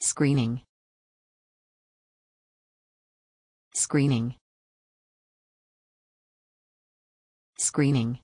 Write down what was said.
Screening. Screening. Screening.